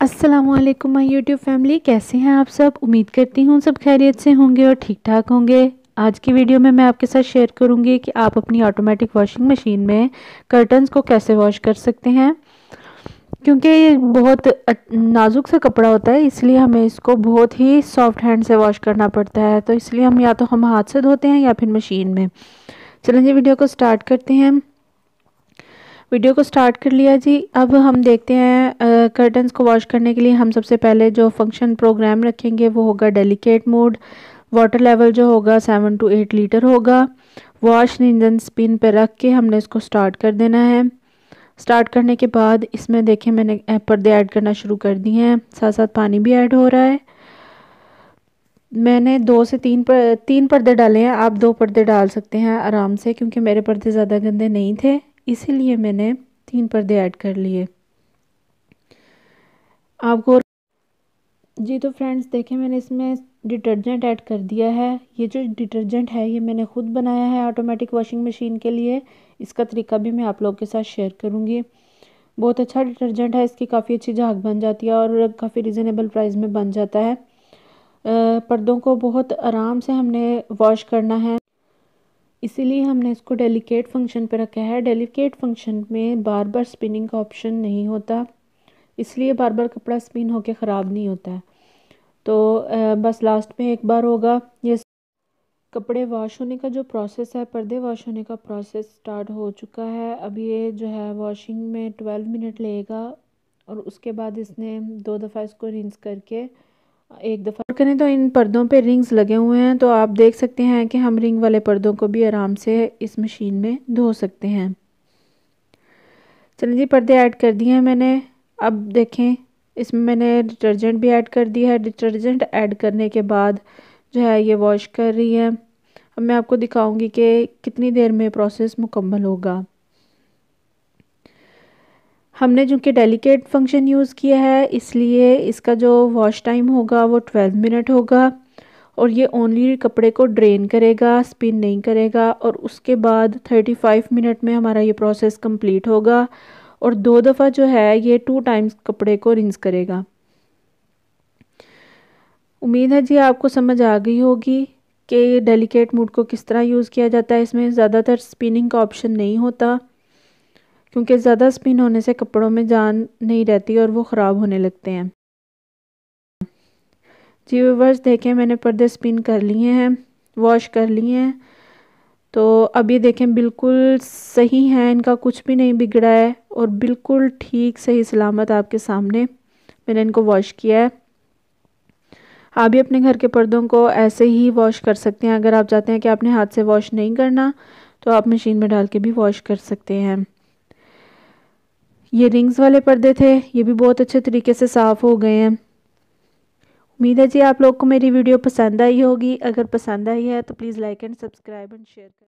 Aslam my YouTube family कैसे हैं आप सब उम्मीद करती हूँ सब खैरियत से होंगे और ठीक ठाक होंगे आज की वीडियो में मैं आपके साथ शेयर करूँगी कि आप अपनी ऑटोमेटिक वॉशिंग मशीन में कर्टन्स को कैसे वॉश कर सकते हैं क्योंकि ये बहुत नाजुक सा कपड़ा होता है इसलिए हमें इसको बहुत ही सॉफ्ट हैंड से वॉश करना पड़ता है तो इसलिए हम या तो हम हाथ से धोते हैं या फिर मशीन में चलें वीडियो को स्टार्ट करते हैं वीडियो को स्टार्ट कर लिया जी अब हम देखते हैं कर्टन्स को वॉश करने के लिए हम सबसे पहले जो फंक्शन प्रोग्राम रखेंगे वो होगा डेलीकेट मोड वाटर लेवल जो होगा सेवन टू एट लीटर होगा वॉश इंजन स्पिन पर रख के हमने इसको स्टार्ट कर देना है स्टार्ट करने के बाद इसमें देखें मैंने पर्दे ऐड करना शुरू कर दिए हैं साथ साथ पानी भी ऐड हो रहा है मैंने दो से तीन पर तीन पर्दे डाले हैं आप दो पर्दे डाल सकते हैं आराम से क्योंकि मेरे पर्दे ज़्यादा गंदे नहीं थे इसीलिए मैंने तीन पर्दे ऐड कर लिए आप गौर जी तो फ्रेंड्स देखें मैंने इसमें डिटर्जेंट ऐड कर दिया है ये जो डिटर्जेंट है ये मैंने ख़ुद बनाया है ऑटोमेटिक वॉशिंग मशीन के लिए इसका तरीका भी मैं आप लोग के साथ शेयर करूँगी बहुत अच्छा डिटर्जेंट है इसकी काफ़ी अच्छी झाग बन जाती है और काफ़ी रिजनेबल प्राइस में बन जाता है पर्दों को बहुत आराम से हमने वॉश करना है इसीलिए हमने इसको डेलिकेट फंक्शन पर रखा है डेलिकेट फंक्शन में बार बार स्पिनिंग का ऑप्शन नहीं होता इसलिए बार बार कपड़ा स्पिन होकर ख़राब नहीं होता है तो बस लास्ट में एक बार होगा ये कपड़े वॉश होने का जो प्रोसेस है पर्दे वॉश होने का प्रोसेस स्टार्ट हो चुका है अब ये जो है वॉशिंग में ट्वेल्व मिनट लेगा और उसके बाद इसने दो दफ़ा इसको रिंस करके एक दफ़ा और करें तो इन पर्दों पे रिंग्स लगे हुए हैं तो आप देख सकते हैं कि हम रिंग वाले पर्दों को भी आराम से इस मशीन में धो सकते हैं चलिए जी पर्दे ऐड कर दिए हैं मैंने अब देखें इसमें मैंने डिटर्जेंट भी ऐड कर दिया है डिटर्जेंट ऐड करने के बाद जो है ये वॉश कर रही है अब मैं आपको दिखाऊंगी कि कितनी देर में प्रोसेस मुकम्मल होगा हमने जो कि डेलिकेट फंक्शन यूज़ किया है इसलिए इसका जो वॉश टाइम होगा वो ट्वेल्व मिनट होगा और ये ओनली कपड़े को ड्रेन करेगा स्पिन नहीं करेगा और उसके बाद थर्टी फाइव मिनट में हमारा ये प्रोसेस कंप्लीट होगा और दो दफ़ा जो है ये टू टाइम्स कपड़े को रिंस करेगा उम्मीद है जी आपको समझ आ गई होगी कि डेलिकेट मूड को किस तरह यूज़ किया जाता है इसमें ज़्यादातर स्पिनिंग का ऑप्शन नहीं होता क्योंकि ज़्यादा स्पिन होने से कपड़ों में जान नहीं रहती और वो ख़राब होने लगते हैं जी वर्ष देखें मैंने पर्दे स्पिन कर लिए हैं वॉश कर लिए हैं तो अब ये देखें बिल्कुल सही हैं इनका कुछ भी नहीं बिगड़ा है और बिल्कुल ठीक सही सलामत आपके सामने मैंने इनको वॉश किया है आप भी अपने घर के पर्दों को ऐसे ही वॉश कर सकते हैं अगर आप चाहते हैं कि आपने हाथ से वॉश नहीं करना तो आप मशीन में डाल के भी वॉश कर सकते हैं ये रिंग्स वाले पर्दे थे ये भी बहुत अच्छे तरीके से साफ़ हो गए हैं उम्मीद है जी आप लोग को मेरी वीडियो पसंद आई होगी अगर पसंद आई है तो please like and subscribe and share